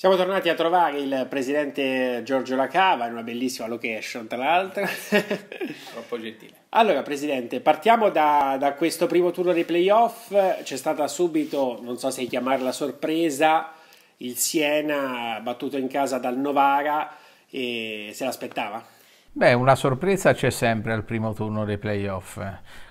Siamo tornati a trovare il presidente Giorgio Lacava in una bellissima location, tra l'altro. Troppo gentile. Allora, presidente, partiamo da, da, questo primo turno dei playoff. C'è stata subito, non so se chiamarla sorpresa, il Siena battuto in casa dal Novara e se l'aspettava? Beh, una sorpresa c'è sempre al primo turno dei playoff.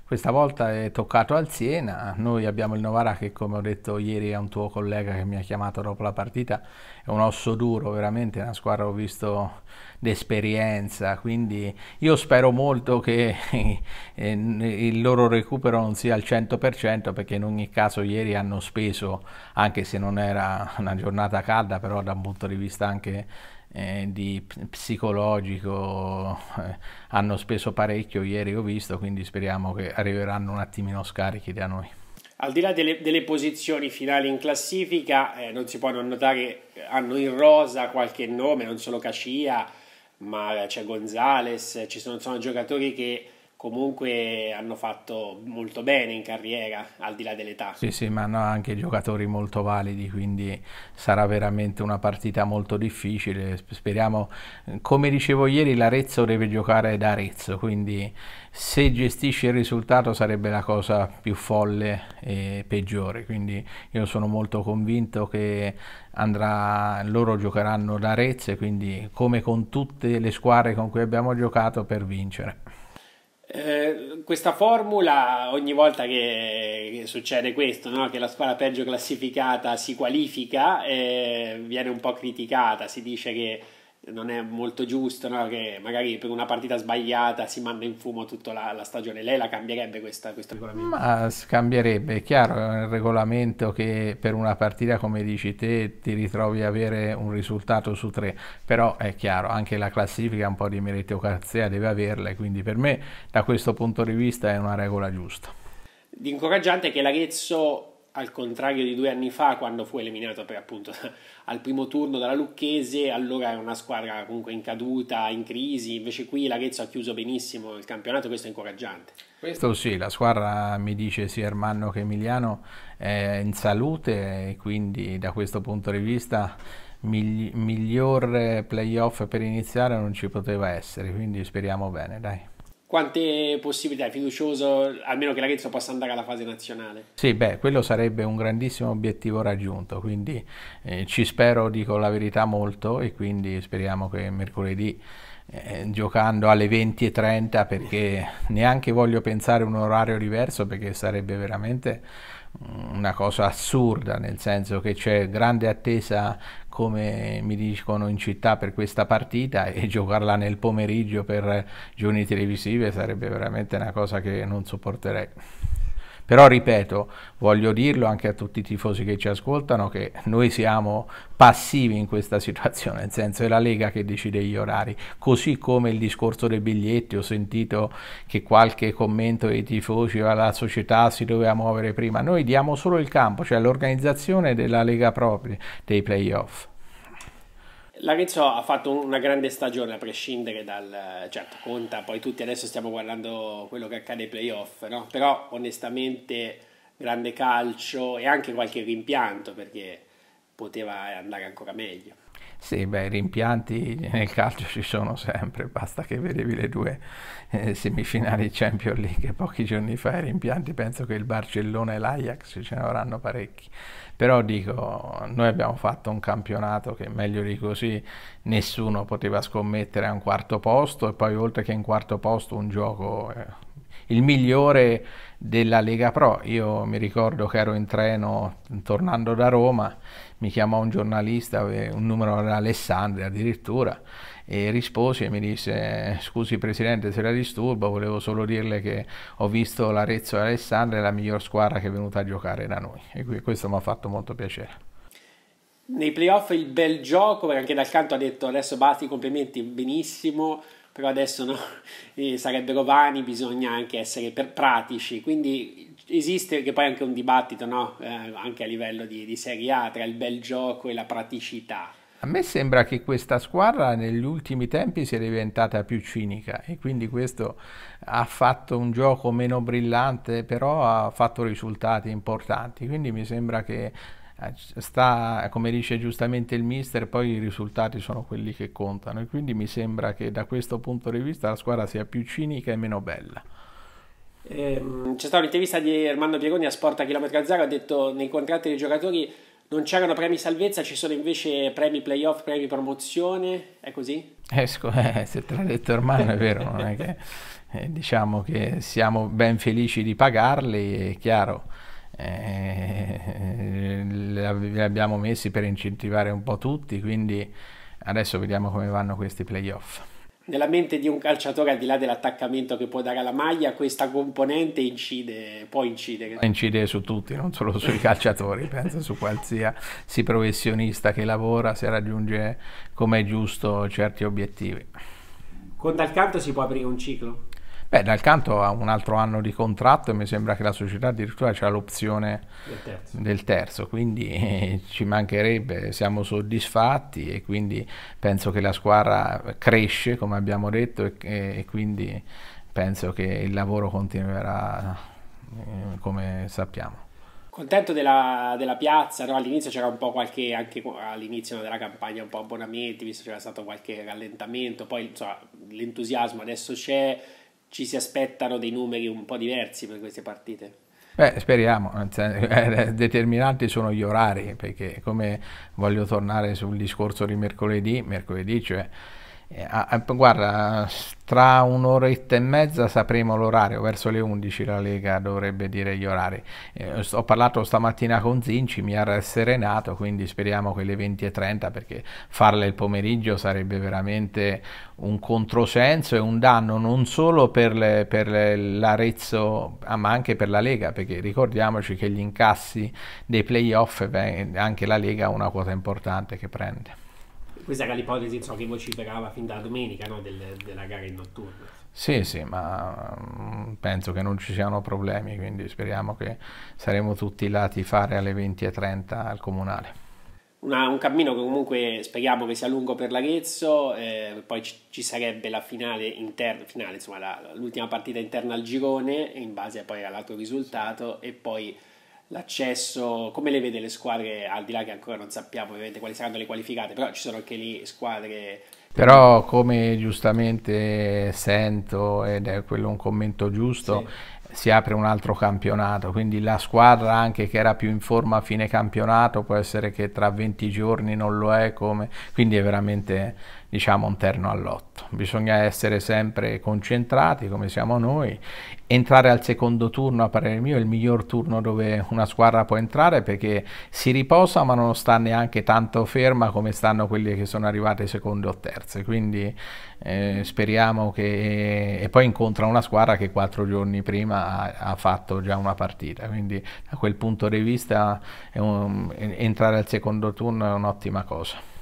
Questa volta è toccato al Siena, noi abbiamo il Novara che come ho detto ieri a un tuo collega che mi ha chiamato dopo la partita, è un osso duro veramente, è una squadra ho visto d'esperienza, quindi io spero molto che eh, il loro recupero non sia al 100% perché in ogni caso ieri hanno speso, anche se non era una giornata calda, però da un punto di vista anche eh, di psicologico eh, hanno speso parecchio ieri ho visto quindi speriamo che arriveranno un attimino scarichi da noi al di là delle, delle posizioni finali in classifica eh, non si può non notare che hanno in rosa qualche nome non solo Cascia ma c'è Gonzales ci sono, sono giocatori che comunque hanno fatto molto bene in carriera, al di là dell'età. Sì, sì, ma hanno anche giocatori molto validi, quindi sarà veramente una partita molto difficile. Speriamo, come dicevo ieri, l'Arezzo deve giocare da Arezzo, quindi se gestisce il risultato sarebbe la cosa più folle e peggiore. Quindi io sono molto convinto che andrà, loro giocheranno da Arezzo, quindi come con tutte le squadre con cui abbiamo giocato per vincere. Eh, questa formula ogni volta che, che succede questo, no? che la squadra peggio classificata si qualifica, eh, viene un po' criticata, si dice che non è molto giusto no? che magari per una partita sbagliata si manda in fumo tutta la, la stagione. Lei la cambierebbe questa, questo regolamento? Ma cambierebbe, è chiaro, è un regolamento che per una partita come dici te ti ritrovi a avere un risultato su tre, però è chiaro, anche la classifica un po' di meritocrazia deve averla quindi per me da questo punto di vista è una regola giusta. L'incoraggiante è che l'Arezzo al contrario di due anni fa quando fu eliminato per, appunto al primo turno dalla Lucchese, allora era una squadra comunque in caduta, in crisi, invece qui l'Arezzo ha chiuso benissimo il campionato, questo è incoraggiante. Questo sì, la squadra mi dice sia Ermanno che Emiliano è in salute e quindi da questo punto di vista migli- miglior playoff per iniziare non ci poteva essere, quindi speriamo bene, dai quante possibilità è fiducioso almeno che l'Arezzo possa andare alla fase nazionale? Sì, beh, quello sarebbe un grandissimo obiettivo raggiunto, quindi eh, ci spero, dico la verità, molto e quindi speriamo che mercoledì eh, giocando alle 20.30 perché neanche voglio pensare a un orario diverso perché sarebbe veramente una cosa assurda, nel senso che c'è grande attesa, come mi dicono in città, per questa partita e giocarla nel pomeriggio per giorni televisive sarebbe veramente una cosa che non sopporterei. Però ripeto, voglio dirlo anche a tutti i tifosi che ci ascoltano che noi siamo passivi in questa situazione, nel senso è la Lega che decide gli orari, così come il discorso dei biglietti, ho sentito che qualche commento dei tifosi alla ah, società si doveva muovere prima, noi diamo solo il campo, cioè l'organizzazione della Lega propria dei playoff. L'Arezzo ha fatto una grande stagione a prescindere dal... certo conta, poi tutti adesso stiamo guardando quello che accade ai playoff, no? però onestamente grande calcio e anche qualche rimpianto perché poteva andare ancora meglio. Sì, beh, i rimpianti nel calcio ci sono sempre, basta che vedevi le due eh, semifinali di Champions League pochi giorni fa, i rimpianti penso che il Barcellona e l'Ajax ce ne avranno parecchi. Però dico, noi abbiamo fatto un campionato che meglio di così nessuno poteva scommettere a un quarto posto e poi oltre che in quarto posto un gioco... Eh, il migliore della Lega Pro. Io mi ricordo che ero in treno tornando da Roma mi chiamò un giornalista, eh, un numero era Alessandria addirittura, e risposi e mi disse scusi Presidente se la disturbo, volevo solo dirle che ho visto l'Arezzo e Alessandria, è la miglior squadra che è venuta a giocare da noi e questo mi ha fatto molto piacere. Nei playoff il bel gioco, perché anche dal canto ha detto adesso basta complimenti, benissimo, però adesso no? eh, sarebbero vani, bisogna anche essere pratici, quindi esiste che poi anche un dibattito no? eh, anche a livello di, di Serie A tra il bel gioco e la praticità. A me sembra che questa squadra negli ultimi tempi sia diventata più cinica e quindi questo ha fatto un gioco meno brillante, però ha fatto risultati importanti. Quindi mi sembra che eh, sta, come dice giustamente il mister, poi i risultati sono quelli che contano e quindi mi sembra che da questo punto di vista la squadra sia più cinica e meno bella. Ehm, c'è stata un'intervista di Armando Piegoni a Sport a Chilometro Zero, ha detto nei contratti dei giocatori non c'erano premi salvezza, ci sono invece premi playoff, premi promozione, è così? Esco, eh, eh, se te l'ha detto Armando è vero, non è che eh, diciamo che siamo ben felici di pagarli, è chiaro eh, li abbiamo messi per incentivare un po' tutti, quindi adesso vediamo come vanno questi playoff. Nella mente di un calciatore, al di là dell'attaccamento che può dare alla maglia, questa componente incide, può incidere. Incide su tutti, non solo sui calciatori, penso su qualsiasi professionista che lavora se raggiunge come è giusto certi obiettivi. Con Dal Canto si può aprire un ciclo? Beh, dal canto ha un altro anno di contratto e mi sembra che la società addirittura c'ha l'opzione del terzo, del terzo quindi eh, ci mancherebbe, siamo soddisfatti e quindi penso che la squadra cresce come abbiamo detto e, e quindi penso che il lavoro continuerà eh, come sappiamo. Contento della, della piazza, no? all'inizio c'era un po' qualche, anche all'inizio della campagna un po' abbonamenti, visto c'era stato qualche rallentamento, poi insomma, l'entusiasmo adesso c'è, ci si aspettano dei numeri un po' diversi per queste partite. Beh, speriamo, eh, eh, determinanti sono gli orari, perché come voglio tornare sul discorso di mercoledì, mercoledì cioè eh, eh, guarda, tra un'oretta e mezza sapremo l'orario, verso le 11 la Lega dovrebbe dire gli orari. Eh, ho parlato stamattina con Zinci, mi ha rasserenato, quindi speriamo che le 20.30 perché farle il pomeriggio sarebbe veramente un controsenso e un danno non solo per, le, per l'Arezzo ah, ma anche per la Lega, perché ricordiamoci che gli incassi dei playoff, beh, anche la Lega ha una quota importante che prende. Questa era l'ipotesi insomma, che vociferava fin dalla domenica no? Del, della gara in notturna. Sì, sì, ma mm, penso che non ci siano problemi, quindi speriamo che saremo tutti là a fare alle 20.30 al comunale. Una, un cammino che comunque speriamo che sia lungo per l'Arezzo, eh, poi ci, ci, sarebbe la finale interna, finale, insomma l'ultima partita interna al girone in base poi all'altro risultato e poi l'accesso, come le vede le squadre, al di là che ancora non sappiamo ovviamente quali saranno le qualificate, però ci sono anche lì squadre... Però come giustamente sento, ed è quello un commento giusto, sì. si apre un altro campionato, quindi la squadra anche che era più in forma a fine campionato può essere che tra 20 giorni non lo è, come... quindi è veramente diciamo un terno all'otto. Bisogna essere sempre concentrati come siamo noi, entrare al secondo turno a parere mio è il miglior turno dove una squadra può entrare perché si riposa ma non sta neanche tanto ferma come stanno quelli che sono arrivati secondo o terze, quindi eh, speriamo che... e poi incontra una squadra che quattro giorni prima ha, ha fatto già una partita, quindi da quel punto di vista un... entrare al secondo turno è un'ottima cosa.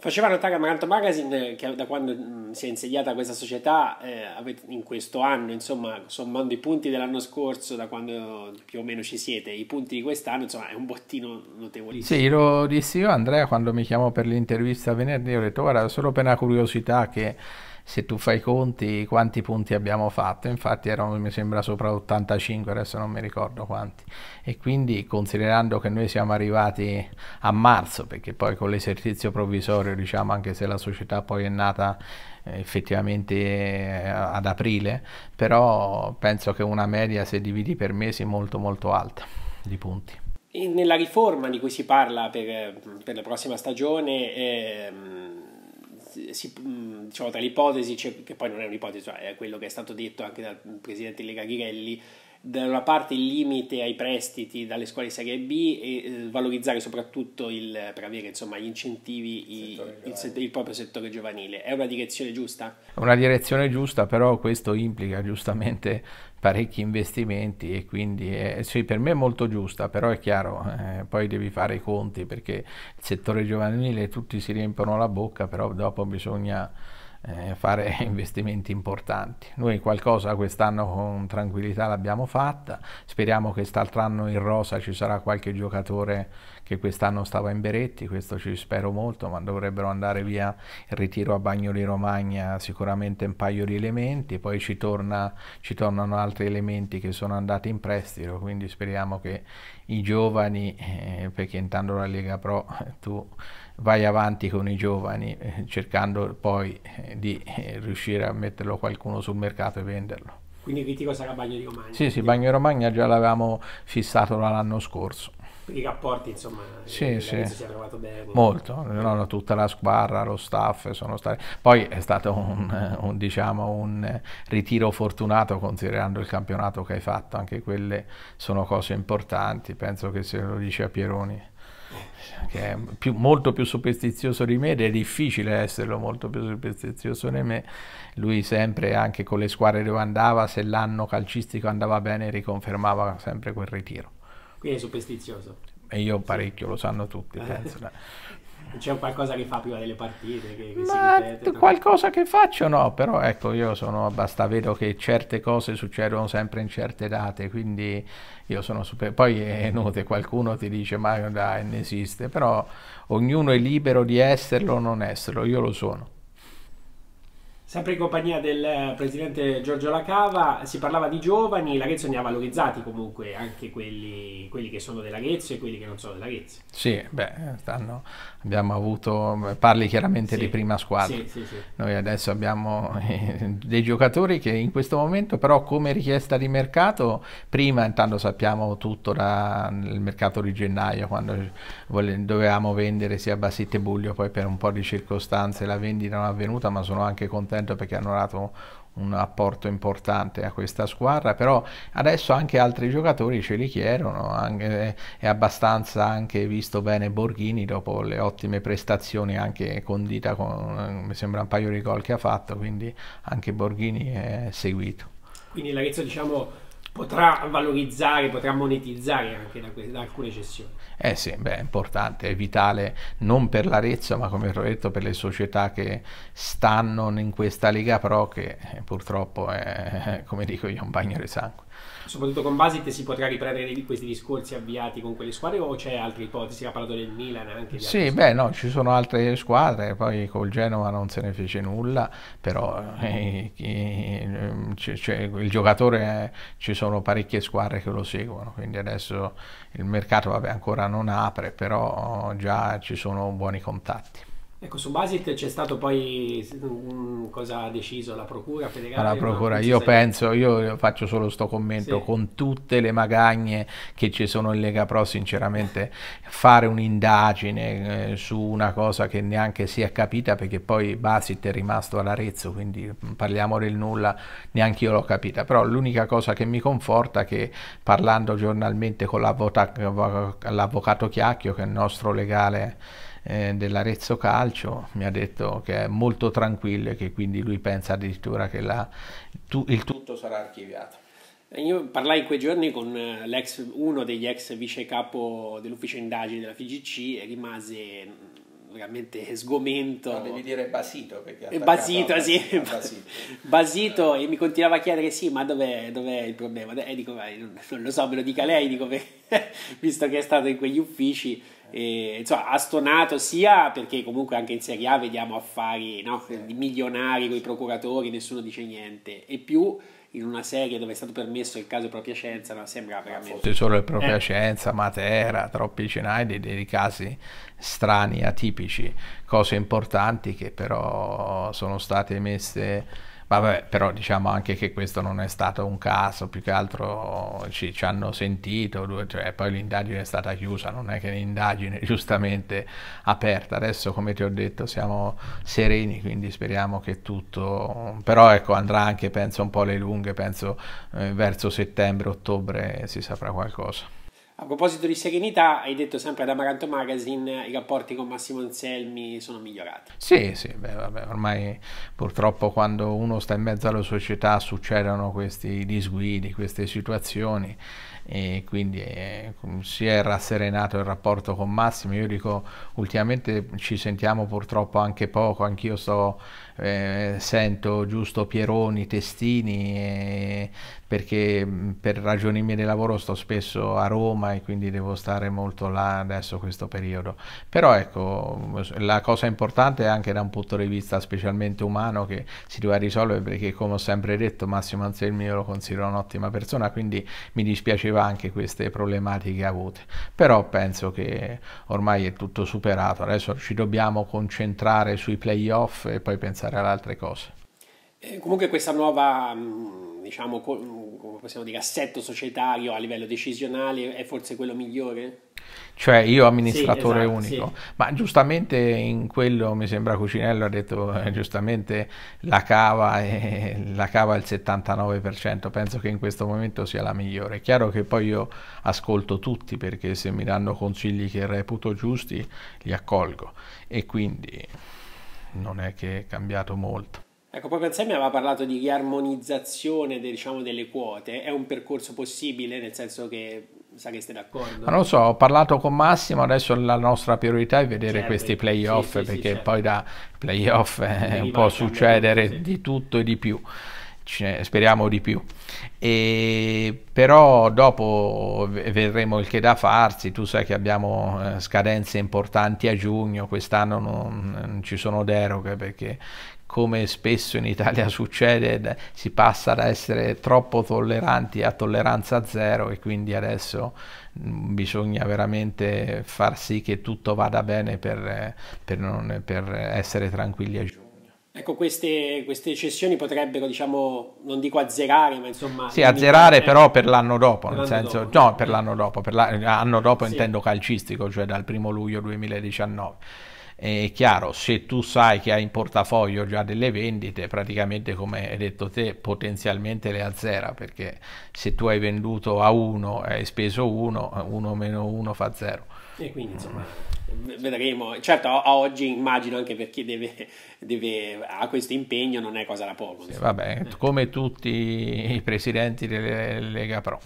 Faceva notare a Maranto Magazine che da quando mm, si è insediata questa società, eh, in questo anno, insomma, sommando i punti dell'anno scorso, da quando più o meno ci siete, i punti di quest'anno, insomma, è un bottino notevolissimo. Sì, lo dissi io, Andrea, quando mi chiamò per l'intervista venerdì, ho detto, guarda, solo per una curiosità che se tu fai i conti quanti punti abbiamo fatto, infatti erano mi sembra sopra 85, adesso non mi ricordo quanti, e quindi considerando che noi siamo arrivati a marzo, perché poi con l'esercizio provvisorio, diciamo anche se la società poi è nata eh, effettivamente eh, ad aprile, però penso che una media se dividi per mesi molto molto alta di punti. E nella riforma di cui si parla per, per la prossima stagione... Ehm si, mm, diciamo, tra l'ipotesi, cioè, che poi non è un'ipotesi, cioè è quello che è stato detto anche dal presidente Lega Ghirelli, da una parte il limite ai prestiti dalle scuole Serie B e eh, valorizzare soprattutto il, per avere insomma, gli incentivi il, i, il, il, proprio settore giovanile. È una direzione giusta? È una direzione giusta, però questo implica giustamente parecchi investimenti e quindi è, sì, per me è molto giusta, però è chiaro, eh, poi devi fare i conti perché il settore giovanile tutti si riempiono la bocca, però dopo bisogna eh, fare investimenti importanti. Noi qualcosa quest'anno con tranquillità l'abbiamo fatta, speriamo che quest'altro anno in rosa ci sarà qualche giocatore che quest'anno stava in Beretti, questo ci spero molto, ma dovrebbero andare via il ritiro a Bagnoli Romagna sicuramente un paio di elementi, poi ci, torna, ci tornano altri elementi che sono andati in prestito, quindi speriamo che i giovani, eh, perché intanto la Lega Pro eh, tu vai avanti con i giovani eh, cercando poi eh, di eh, riuscire a metterlo qualcuno sul mercato e venderlo. Quindi il critico sarà Bagno di Romagna? Sì, sì, Bagno di Romagna già l'avevamo fissato l'anno scorso i rapporti insomma sì, sì. si è trovato bene molto no, tutta la squadra lo staff sono stati poi è stato un, un, diciamo un ritiro fortunato considerando il campionato che hai fatto anche quelle sono cose importanti penso che se lo dice a Pieroni che è più, molto più superstizioso di me ed è difficile esserlo molto più superstizioso di me. Lui sempre, anche con le squadre dove andava, se l'anno calcistico andava bene, riconfermava sempre quel ritiro. Quindi è superstizioso. E io parecchio, sì. lo sanno tutti, eh. penso. C'è qualcosa che fa prima delle partite? Che, che Ma ripete, qualcosa no? che faccio no, però ecco io sono basta vedo che certe cose succedono sempre in certe date, quindi io sono super... Poi è inutile, qualcuno ti dice ma dai, non esiste, però ognuno è libero di esserlo o non esserlo, io lo sono. Sempre in compagnia del eh, presidente Giorgio Lacava si parlava di giovani, Laghezzo ne ha valorizzati comunque anche quelli, quelli che sono dell'Aghezzo e quelli che non sono dell'Aghezzo. Sì, beh, stanno, abbiamo avuto, parli chiaramente sì. di prima squadra. Sì, sì, Noi adesso abbiamo eh, dei giocatori che in questo momento però come richiesta di mercato, prima intanto sappiamo tutto dal mercato di gennaio quando dovevamo vendere sia e Buglio, poi per un po' di circostanze la vendita non è avvenuta ma sono anche contento United perché hanno dato un apporto importante a questa squadra, però adesso anche altri giocatori ce li chiedono, anche, è abbastanza anche visto bene Borghini dopo le ottime prestazioni anche condita con mi sembra un paio di gol che ha fatto, quindi anche Borghini è seguito. Quindi l'Arezzo diciamo potrà valorizzare, potrà monetizzare anche da, da alcune cessioni. Eh sì, beh, è importante, è vitale non per l'Arezzo, ma come ho detto per le società che stanno in questa Lega Pro che eh, purtroppo è, come dico io, un bagno di sangue soprattutto con Basit si potrà riprendere questi discorsi avviati con quelle squadre o c'è altre ipotesi? Ha parlato del Milan anche? Sì, beh no, ci sono altre squadre, poi col Genova non se ne fece nulla, però eh, mm. eh ehm, c- c- cioè, il giocatore eh, ci sono parecchie squadre che lo seguono, quindi adesso il mercato vabbè, ancora non apre, però già ci sono buoni contatti. Ecco, su Basic c'è stato poi um, cosa ha deciso la Procura federale? La Procura, io sei... penso, io faccio solo sto commento, sì. con tutte le magagne che ci sono in Lega Pro, sinceramente fare un'indagine eh, su una cosa che neanche si è capita perché poi Basic è rimasto all'Arezzo, quindi parliamo del nulla, neanche io l'ho capita, però l'unica cosa che mi conforta è che parlando giornalmente con l'avvocato Chiacchio, che è il nostro legale, eh, dell'Arezzo Calcio mi ha detto che è molto tranquillo e che quindi lui pensa addirittura che la, tu, il tutto sarà archiviato. Eh, io parlai in quei giorni con eh, uno degli ex vice capo dell'ufficio indagini della FGC e rimase mm, veramente sgomento. No, devi dire basito perché eh, basito, sì. basito e mi continuava a chiedere sì, ma dov'è, dov'è il problema? E dico, non lo so, me lo dica lei, dico, visto che è stato in quegli uffici e, insomma, ha stonato sia perché comunque anche in Serie A vediamo affari no? milionari con i procuratori, nessuno dice niente, e più in una serie dove è stato permesso il caso propria scienza, no? sembra ah, veramente... Forse solo il propria eh. scienza, Matera, troppi cenai dei, dei, casi strani, atipici, cose importanti che però sono state messe Vabbè, però diciamo anche che questo non è stato un caso, più che altro ci, ci hanno sentito, cioè, poi l'indagine è stata chiusa, non è che l'indagine è giustamente aperta. Adesso, come ti ho detto, siamo sereni, quindi speriamo che tutto... Però ecco, andrà anche, penso, un po' le lunghe, penso eh, verso settembre, ottobre si saprà qualcosa. A proposito di serenità, hai detto sempre ad Amaranto Magazine i rapporti con Massimo Anselmi sono migliorati. Sì, sì, beh, vabbè, ormai purtroppo quando uno sta in mezzo alla società succedono questi disguidi, queste situazioni e quindi eh, si è rasserenato il rapporto con Massimo. Io dico ultimamente ci sentiamo purtroppo anche poco, anch'io sto eh, sento giusto Pieroni, Testini, eh, perché per ragioni mie di lavoro sto spesso a Roma e quindi devo stare molto là adesso questo periodo. Però ecco, la cosa importante è anche da un punto di vista specialmente umano che si doveva risolvere perché come ho sempre detto Massimo Anselmi io lo considero un'ottima persona, quindi mi dispiaceva anche queste problematiche avute. Però penso che ormai è tutto superato, adesso ci dobbiamo concentrare sui playoff e poi pensare passare ad altre cose. Eh, comunque questa nuova, mm, diciamo, come possiamo dire, assetto societario a livello decisionale è forse quello migliore? Cioè io amministratore sì, esatto, unico, sì. ma giustamente in quello mi sembra Cucinello ha detto eh, giustamente la cava, è, la cava è il 79%, penso che in questo momento sia la migliore. È chiaro che poi io ascolto tutti perché se mi danno consigli che reputo giusti li accolgo e quindi non è che è cambiato molto. Ecco, poi Pensai mi aveva parlato di armonizzazione diciamo, delle quote, è un percorso possibile nel senso che sa che siete d'accordo? Ma non lo so, ho parlato con Massimo, adesso la nostra priorità è vedere certo, questi playoff sì, sì, perché sì, certo. poi da playoff eh, un po' succedere di tutto e di più cioè, speriamo di più. E, però dopo vedremo il che da farsi, tu sai che abbiamo eh, scadenze importanti a giugno, quest'anno non, non ci sono deroghe perché come spesso in Italia succede, si passa da essere troppo tolleranti a tolleranza zero e quindi adesso mm, bisogna veramente far sì che tutto vada bene per, eh, per, non, per essere tranquilli a giugno. Ecco, queste, queste, cessioni potrebbero, diciamo, non dico azzerare, ma insomma... Sì, azzerare è... però per l'anno dopo, per nel senso... Dopo. No, per l'anno dopo, per l'anno dopo sì. intendo calcistico, cioè dal primo luglio 2019. È chiaro, se tu sai che hai in portafoglio già delle vendite, praticamente come hai detto te, potenzialmente le azzera, perché se tu hai venduto a uno e hai speso uno, uno meno uno fa zero. E quindi insomma vedremo. Certo, a oggi immagino anche per chi deve, deve, ha questo impegno non è cosa da poco. Sì, vabbè, come tutti i presidenti delle Lega Pro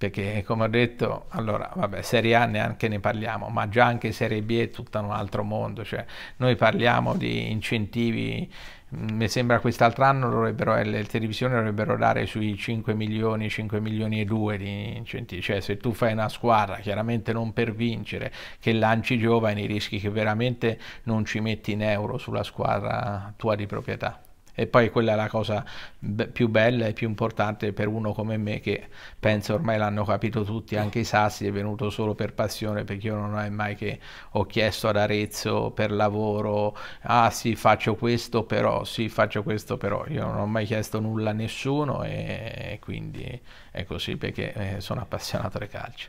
perché come ho detto, allora, vabbè, Serie A neanche ne parliamo, ma già anche Serie B è tutto un altro mondo, cioè noi parliamo di incentivi, mm, mi sembra quest'altro anno dovrebbero, eh, le televisioni dovrebbero dare sui 5 milioni, 5 milioni e 2 di incentivi, cioè se tu fai una squadra, chiaramente non per vincere, che lanci giovani, rischi che veramente non ci metti in euro sulla squadra tua di proprietà. E poi quella è la cosa be più bella e più importante per uno come me che penso ormai l'hanno capito tutti, anche i Sassi è venuto solo per passione perché io non ho mai che ho chiesto ad Arezzo per lavoro, ah sì faccio questo però, sì faccio questo però, io non ho mai chiesto nulla a nessuno e quindi è così perché eh, sono appassionato del calcio.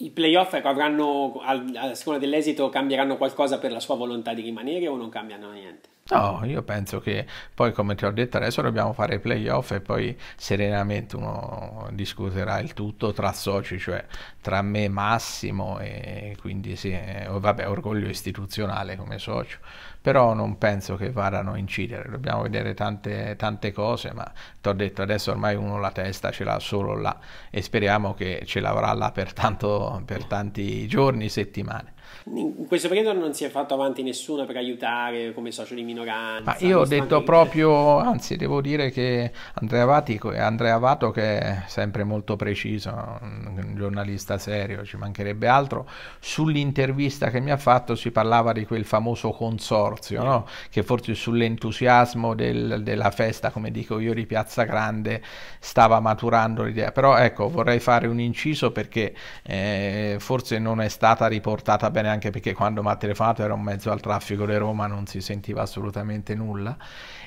I playoff ecco, avranno, a seconda dell'esito, cambieranno qualcosa per la sua volontà di rimanere o non cambiano niente? No, io penso che poi, come ti ho detto, adesso dobbiamo fare i playoff e poi serenamente uno discuterà il tutto tra soci, cioè tra me e Massimo e quindi sì, vabbè, orgoglio istituzionale come socio, però non penso che vadano a incidere, dobbiamo vedere tante, tante cose, ma ti ho detto adesso ormai uno la testa ce l'ha solo là e speriamo che ce l'avrà là per, tanto, per tanti giorni, settimane. In questo periodo non si è fatto avanti nessuno per aiutare come socio di minoranza. Ma io ho detto proprio, anzi devo dire che Andrea, Vatico, Andrea Vato che è sempre molto preciso, un giornalista serio, ci mancherebbe altro, sull'intervista che mi ha fatto si parlava di quel famoso consorzio, no? che forse sull'entusiasmo del, della festa, come dico io, di Piazza Grande stava maturando l'idea. Però ecco, vorrei fare un inciso perché eh, forse non è stata riportata bene bene anche perché quando mi ha telefonato ero in mezzo al traffico di Roma, non si sentiva assolutamente nulla.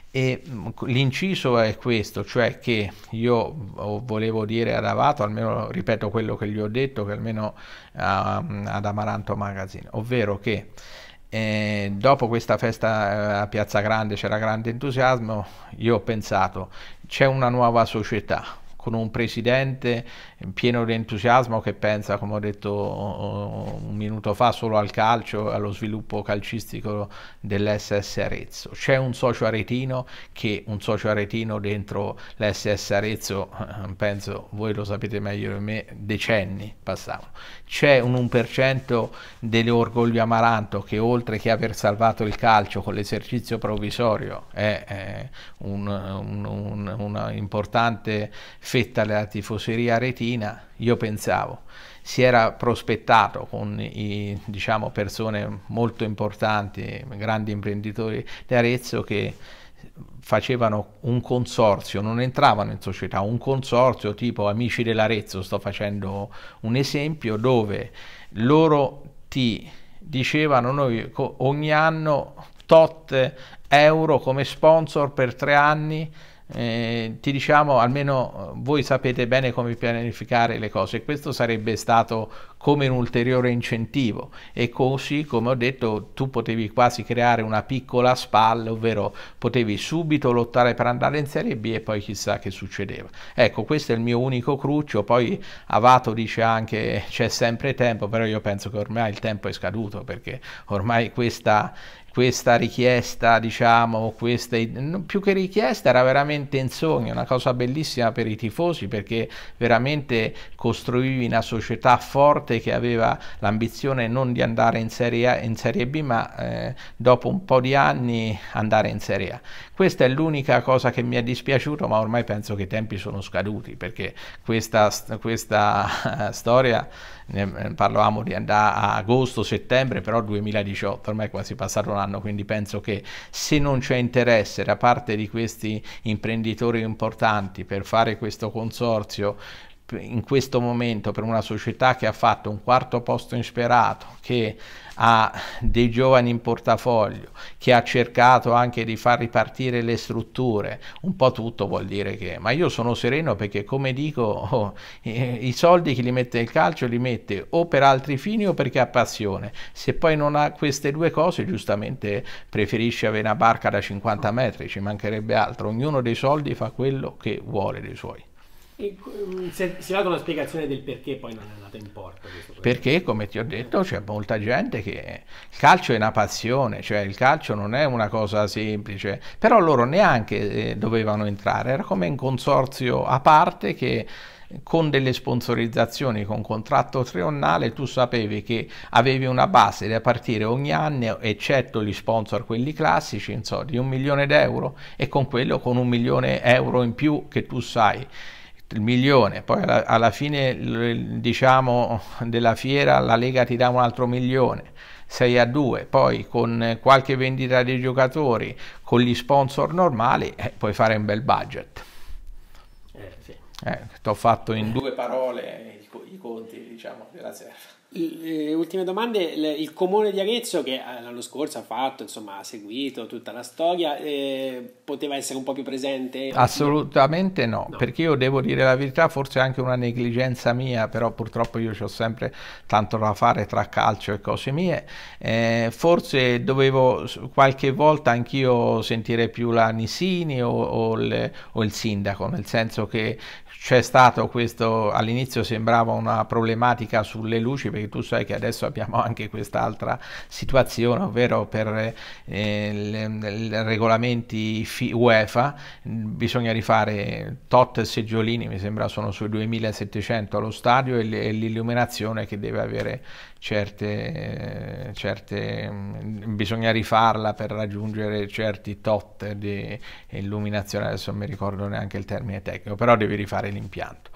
E mm, l'inciso è questo, cioè che io volevo dire ad Avato, almeno ripeto quello che gli ho detto, che almeno uh, ad Amaranto Magazine, ovvero che e eh, dopo questa festa eh, a Piazza Grande c'era grande entusiasmo, io ho pensato c'è una nuova società con un presidente pieno di entusiasmo che pensa, come ho detto un minuto fa, solo al calcio, e allo sviluppo calcistico dell'SS Arezzo. C'è un socio aretino che un socio aretino dentro l'SS Arezzo, penso voi lo sapete meglio di me, decenni passavano. C'è un 1% dell'orgoglio amaranto che oltre che aver salvato il calcio con l'esercizio provvisorio è, è un'importante un, un, fetta della tifoseria aretina Cina, io pensavo, si era prospettato con i, diciamo, persone molto importanti, grandi imprenditori di Arezzo che facevano un consorzio, non entravano in società, un consorzio tipo Amici dell'Arezzo, sto facendo un esempio, dove loro ti dicevano noi ogni anno tot euro come sponsor per tre anni eh, ti diciamo almeno eh, voi sapete bene come pianificare le cose e questo sarebbe stato come un ulteriore incentivo e così come ho detto tu potevi quasi creare una piccola spalla ovvero potevi subito lottare per andare in Serie B e poi chissà che succedeva ecco questo è il mio unico cruccio poi Avato dice anche c'è sempre tempo però io penso che ormai il tempo è scaduto perché ormai questa questa richiesta, diciamo, questa, più che richiesta era veramente un sogno, una cosa bellissima per i tifosi perché veramente costruivi una società forte che aveva l'ambizione non di andare in Serie A, in Serie B, ma eh, dopo un po' di anni andare in Serie A. Questa è l'unica cosa che mi è dispiaciuto, ma ormai penso che i tempi sono scaduti perché questa, questa storia eh, parlavamo di andare a agosto, settembre, però 2018, ormai è quasi passato un anno, quindi penso che se non c'è interesse da parte di questi imprenditori importanti per fare questo consorzio in questo momento per una società che ha fatto un quarto posto insperato, che ha dei giovani in portafoglio, che ha cercato anche di far ripartire le strutture, un po' tutto vuol dire che, ma io sono sereno perché come dico, oh, eh, i soldi che li mette il calcio li mette o per altri fini o perché ha passione, se poi non ha queste due cose giustamente preferisce avere una barca da 50 metri, ci mancherebbe altro, ognuno dei soldi fa quello che vuole dei suoi. E, si va con una spiegazione del perché poi non è andata in porto. Perché, come ti ho detto, c'è molta gente che... Il calcio è una passione, cioè il calcio non è una cosa semplice, però loro neanche eh, dovevano entrare, era come un consorzio a parte che eh, con delle sponsorizzazioni, con contratto triennale, tu sapevi che avevi una base da partire ogni anno, eccetto gli sponsor, quelli classici, insomma, di un milione d'euro e con quello con un milione di euro in più che tu sai il milione, poi alla, alla fine diciamo, della fiera la Lega ti dà un altro milione, 6 a 2, poi con qualche vendita dei giocatori, con gli sponsor normali, eh, puoi fare un bel budget. Eh, sì. eh, Ti ho fatto in eh. due parole i, i conti diciamo, della serva. Eh, ultime domande, il comune di Arezzo che eh, l'anno scorso ha fatto, insomma ha seguito tutta la storia, eh, poteva essere un po' più presente? Assolutamente no, no, perché io devo dire la verità, forse anche una negligenza mia, però purtroppo io ho sempre tanto da fare tra calcio e cose mie, eh, forse dovevo qualche volta anch'io sentire più la Nisini o, o, il, o il sindaco, nel senso che c'è stato questo, all'inizio sembrava una problematica sulle luci perché tu sai che adesso abbiamo anche quest'altra situazione, ovvero per eh, le, le regolamenti FI, UEFA bisogna rifare tot seggiolini, mi sembra sono sui 2700 allo stadio e l'illuminazione che deve avere certe, certe mh, mm, bisogna rifarla per raggiungere certi tot di illuminazione, adesso non mi ricordo neanche il termine tecnico, però devi rifare l'impianto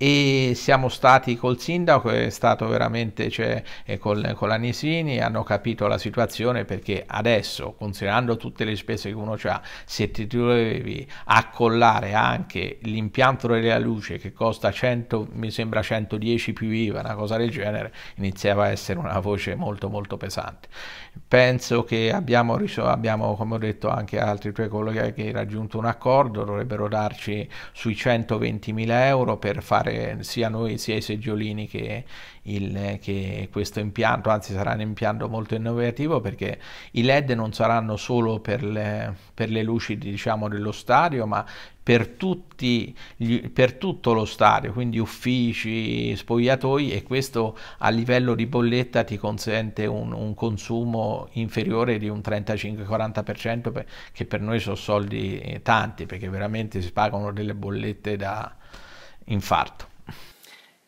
e siamo stati col sindaco, è stato veramente cioè, eh, col, con la Nisini, hanno capito la situazione perché adesso, considerando tutte le spese che uno ha, se ti dovevi accollare anche l'impianto della luce che costa 100, mi sembra 110 più IVA, una cosa del genere, iniziava a essere una voce molto molto pesante. Penso che abbiamo, abbiamo come ho detto anche altri tuoi colleghi, raggiunto un accordo, dovrebbero darci sui 120 mila euro per fare pagare sia noi sia i seggiolini che, il, che questo impianto, anzi sarà un impianto molto innovativo perché i LED non saranno solo per le, per le luci diciamo, dello stadio ma per, tutti gli, per tutto lo stadio, quindi uffici, spogliatoi e questo a livello di bolletta ti consente un, un consumo inferiore di un 35-40% che per noi sono soldi tanti perché veramente si pagano delle bollette da, infarto.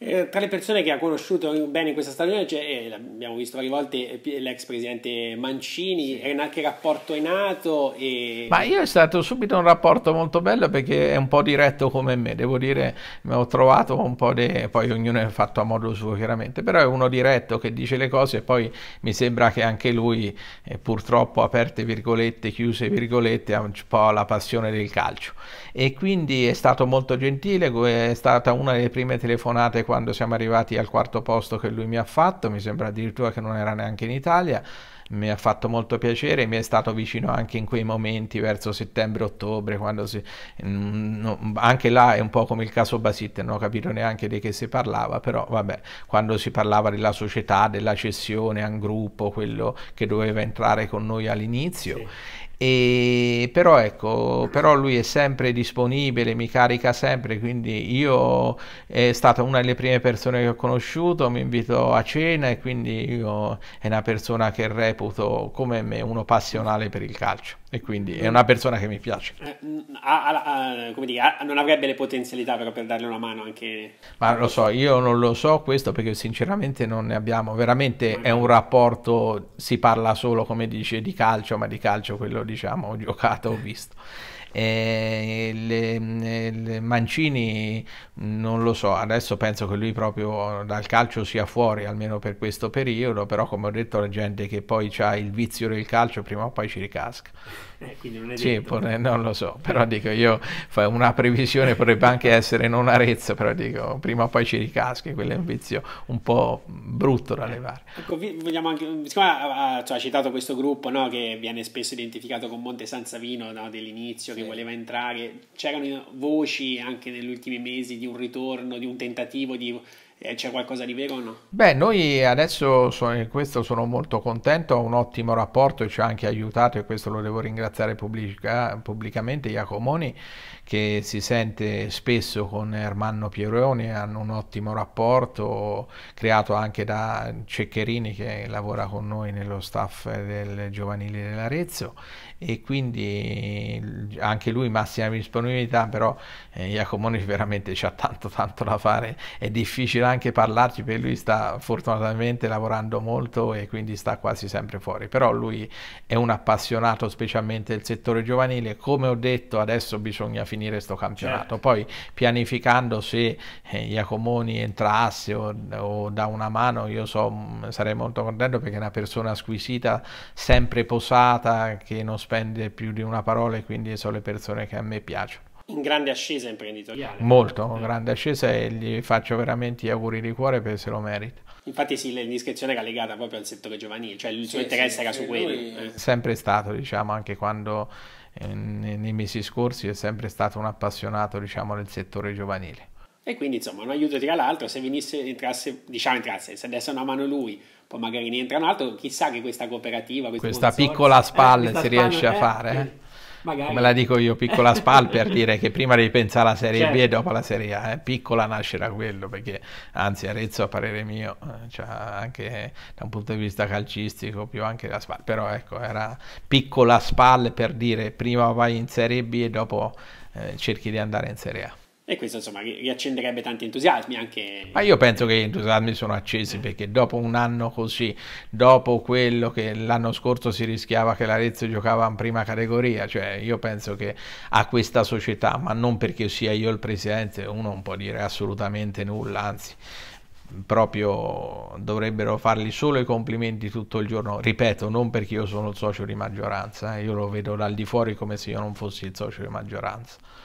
Eh, tra le persone che ha conosciuto bene in questa stagione c'è, eh, l'abbiamo visto varie volte, eh, l'ex presidente Mancini, sì. che rapporto è nato? E... Ma io è stato subito un rapporto molto bello perché è un po' diretto come me, devo dire, mi ho trovato un po' di... poi ognuno è fatto a modo suo chiaramente, però è uno diretto che dice le cose e poi mi sembra che anche lui, eh, purtroppo aperte virgolette, chiuse virgolette, ha un po' la passione del calcio e quindi è stato molto gentile, è stata una delle prime telefonate quando siamo arrivati al quarto posto che lui mi ha fatto, mi sembra addirittura che non era neanche in Italia, mi ha fatto molto piacere, mi è stato vicino anche in quei momenti verso settembre-ottobre, quando si, mm, no, anche là è un po' come il caso Basit, non ho capito neanche di che si parlava, però vabbè, quando si parlava della società, della cessione a un gruppo, quello che doveva entrare con noi all'inizio. Sì. E però ecco, però lui è sempre disponibile, mi carica sempre, quindi io è stata una delle prime persone che ho conosciuto, mi invito a cena e quindi io è una persona che reputo come me uno passionale per il calcio. E quindi è mm. una persona che mi piace. Eh, ha, eh, come dire, non avrebbe le potenzialità però per darle una mano anche... Ma lo so, io non lo so questo perché sinceramente non ne abbiamo. Veramente mm. è un rapporto, si parla solo come dice di calcio, ma di calcio quello diciamo ho giocato ho visto eh, le, le Mancini non lo so, adesso penso che lui proprio dal calcio sia fuori almeno per questo periodo, però come ho detto la gente che poi ha il vizio del calcio prima o poi ci ricasca. Eh, non, sì, non lo so, però dico io una previsione potrebbe anche essere non Arezzo, però dico prima o poi ci ricaschi, quello è un vizio un po' brutto da eh, levare. Ecco, vogliamo anche, siccome ha, ha, cioè, ha citato questo gruppo no, che viene spesso identificato con Monte San Savino no, dell'inizio, che voleva entrare. C'erano voci anche negli ultimi mesi di un ritorno, di un tentativo di eh, c'è qualcosa di vero o no? Beh, noi adesso sono, in questo sono molto contento, ho un ottimo rapporto e ci ha anche aiutato e questo lo devo ringraziare pubblica, pubblicamente Iacomoni che si sente spesso con Ermanno Pieroni, hanno un ottimo rapporto creato anche da Ceccherini che lavora con noi nello staff del giovanile dell'Arezzo e quindi anche lui massima disponibilità, però eh, Giacomoni veramente ha tanto tanto da fare, è difficile anche parlarci perché lui sta fortunatamente lavorando molto e quindi sta quasi sempre fuori, però lui è un appassionato specialmente del settore giovanile, come ho detto adesso bisogna finire finire sto campionato. Certo. Poi pianificando se eh, Iacomoni entrasse o, o da una mano, io so, mm, sarei molto contento perché è una persona squisita, sempre posata, che non spende più di una parola e quindi sono le persone che a me piacciono in grande ascesa imprenditoriale. Molto, in eh. grande ascesa e gli faccio veramente gli auguri di cuore perché se lo merita. Infatti sì, l'indiscrezione era legata proprio al settore giovanile, cioè il suo sì, interesse sì, era su quello. Lui... Eh. Sempre stato, diciamo, anche quando eh, nei, nei mesi scorsi è sempre stato un appassionato diciamo del settore giovanile. E quindi insomma un aiuto tra l'altro, se venisse, entrasse, diciamo entrasse, se adesso una mano lui, poi magari ne entra un altro, chissà che questa cooperativa... Questa piccola spalla eh, si spalla riesce è... a eh, fare. Eh. eh. Magari. Come la dico io, piccola SPAL per dire che prima devi pensare alla Serie certo. B e dopo alla Serie A. Eh. Piccola nascerà quello, perché anzi Arezzo a parere mio, cioè anche da un punto di vista calcistico, più anche la SPAL. Però ecco, era piccola SPAL per dire prima vai in Serie B e dopo eh, cerchi di andare in Serie A. E questo insomma riaccenderebbe tanti entusiasmi anche. Ma io penso che gli entusiasmi sono accesi perché dopo un anno così, dopo quello che l'anno scorso si rischiava che l'Arezzo giocava in prima categoria, cioè io penso che a questa società, ma non perché sia io il presidente, uno non può dire assolutamente nulla, anzi proprio dovrebbero fargli solo i complimenti tutto il giorno. Ripeto, non perché io sono il socio di maggioranza, eh, io lo vedo dal di fuori come se io non fossi il socio di maggioranza.